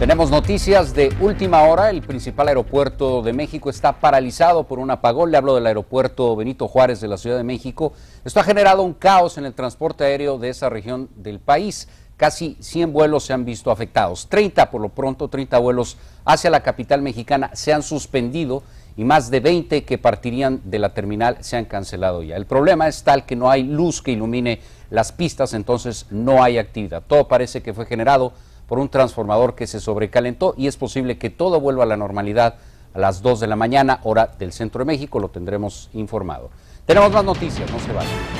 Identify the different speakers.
Speaker 1: Tenemos noticias de última hora. El principal aeropuerto de México está paralizado por un apagón. Le hablo del aeropuerto Benito Juárez de la Ciudad de México. Esto ha generado un caos en el transporte aéreo de esa región del país. Casi 100 vuelos se han visto afectados. 30 por lo pronto, 30 vuelos hacia la capital mexicana se han suspendido y más de 20 que partirían de la terminal se han cancelado ya. El problema es tal que no hay luz que ilumine las pistas, entonces no hay actividad. Todo parece que fue generado por un transformador que se sobrecalentó y es posible que todo vuelva a la normalidad a las 2 de la mañana, hora del centro de México, lo tendremos informado. Tenemos más noticias, no se va.